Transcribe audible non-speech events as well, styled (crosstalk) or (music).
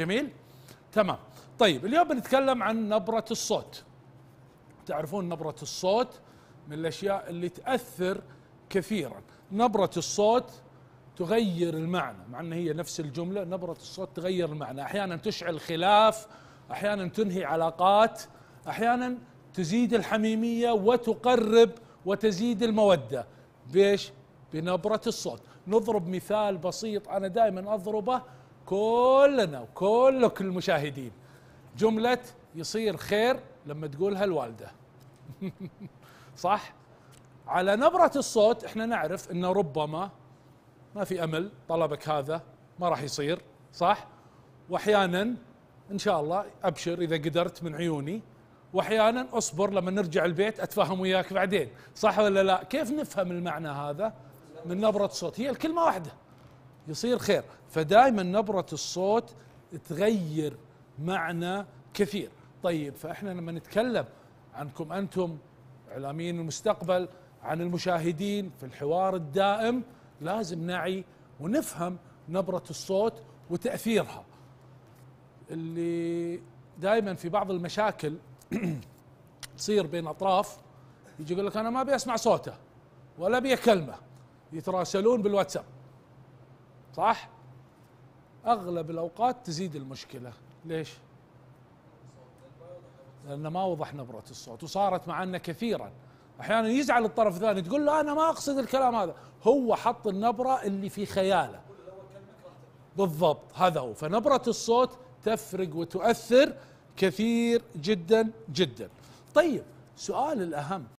جميل تمام طيب اليوم بنتكلم عن نبرة الصوت تعرفون نبرة الصوت من الأشياء اللي تأثر كثيرا نبرة الصوت تغير المعنى مع أن هي نفس الجملة نبرة الصوت تغير المعنى أحيانا تشعل خلاف أحيانا تنهي علاقات أحيانا تزيد الحميمية وتقرب وتزيد المودة بيش بنبرة الصوت نضرب مثال بسيط أنا دائما أضربه كلنا وكل المشاهدين جملة يصير خير لما تقولها الوالدة (laughs) صح؟ على نبرة الصوت احنا نعرف ان ربما ما في امل طلبك هذا ما راح يصير صح؟ واحيانا ان شاء الله ابشر اذا قدرت من عيوني واحيانا اصبر لما نرجع البيت اتفاهم وياك بعدين صح ولا لا؟ كيف نفهم المعنى هذا؟ من نبرة الصوت هي الكلمة واحدة يصير خير فدائما نبرة الصوت تغير معنى كثير طيب فإحنا لما نتكلم عنكم أنتم إعلاميين المستقبل عن المشاهدين في الحوار الدائم لازم نعي ونفهم نبرة الصوت وتأثيرها اللي دائما في بعض المشاكل (clears throat) تصير بين أطراف يجي يقول لك أنا ما أبي أسمع صوته ولا أبي أكلمه يتراسلون بالواتساب صح اغلب الاوقات تزيد المشكله ليش لان ما وضح نبره الصوت وصارت معنا كثيرا احيانا يزعل الطرف الثاني تقول له انا ما اقصد الكلام هذا هو حط النبره اللي في خياله بالضبط هذا هو فنبره الصوت تفرق وتؤثر كثير جدا جدا طيب سؤال الاهم